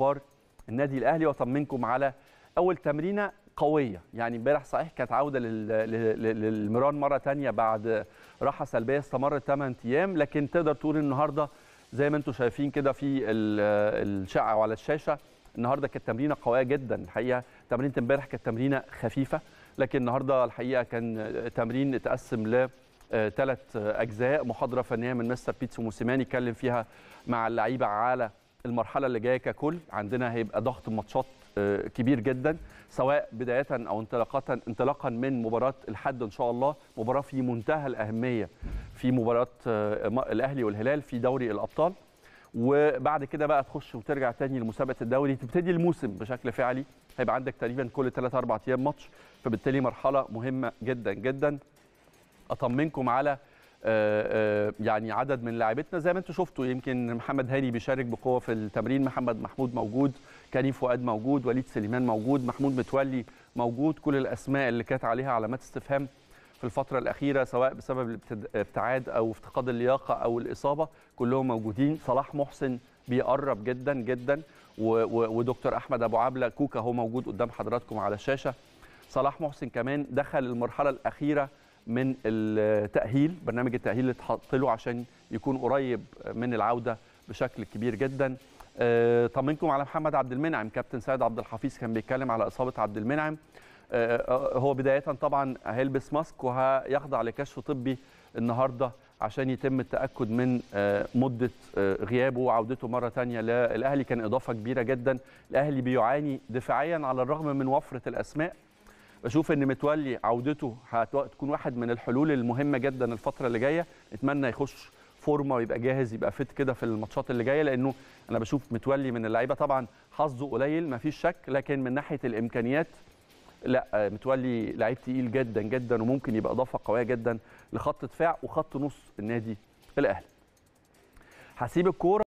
اخبار النادي الاهلي واطمنكم على اول تمرينه قويه يعني امبارح صحيح كانت عوده للمران مره ثانيه بعد راحه سلبيه استمرت 8 ايام لكن تقدر تقول النهارده زي ما انتم شايفين كده في الشقه وعلى الشاشه النهارده كانت تمرينه قويه جدا الحقيقه تمرينه امبارح كانت تمرينه خفيفه لكن النهارده الحقيقه كان تمرين اتقسم ل ثلاث آه، اجزاء محاضره فنيه من مستر بيتسو موسيماني اتكلم فيها مع اللعيبه على المرحله اللي جايه ككل عندنا هيبقى ضغط ماتشات آه، كبير جدا سواء بدايه او انطلاقه انطلاقا من مباراه الحد ان شاء الله مباراه في منتهى الاهميه في مباراه آه، الاهلي والهلال في دوري الابطال وبعد كده بقى تخش وترجع تاني لمسابقه الدوري تبتدي الموسم بشكل فعلي هيبقى عندك تقريبا كل 3 4 ايام ماتش فبالتالي مرحله مهمه جدا جدا اطمنكم على آه، آه، يعني عدد من لاعبتنا زي ما انتم شفتوا يمكن محمد هاني بيشارك بقوه في التمرين محمد محمود موجود كريم فؤاد موجود وليد سليمان موجود محمود متولي موجود كل الاسماء اللي كانت عليها علامات استفهام في الفترة الأخيرة سواء بسبب الابتعاد أو افتقاد اللياقة أو الإصابة كلهم موجودين صلاح محسن بيقرب جدا جدا ودكتور أحمد أبو عبلة كوكا هو موجود قدام حضراتكم على الشاشة صلاح محسن كمان دخل المرحلة الأخيرة من التاهيل برنامج التاهيل اللي اتحط له عشان يكون قريب من العوده بشكل كبير جدا آه، طمنكم على محمد عبد المنعم كابتن سيد عبد الحفيظ كان بيتكلم على اصابه عبد المنعم آه، آه، هو بدايه طبعا هيلبس ماسك وهيخضع لكشف طبي النهارده عشان يتم التاكد من مده غيابه وعودته مره ثانيه للاهلي كان اضافه كبيره جدا الاهلي بيعاني دفاعيا على الرغم من وفره الاسماء بشوف ان متولي عودته هتكون واحد من الحلول المهمه جدا الفتره اللي جايه اتمنى يخش فورمه ويبقى جاهز يبقى فت كده في الماتشات اللي جايه لانه انا بشوف متولي من اللعيبه طبعا حظه قليل ما فيش شك لكن من ناحيه الامكانيات لا متولي لعيب تقيل جدا جدا وممكن يبقى اضافه قويه جدا لخط دفاع وخط نص النادي الاهلي هسيب الكوره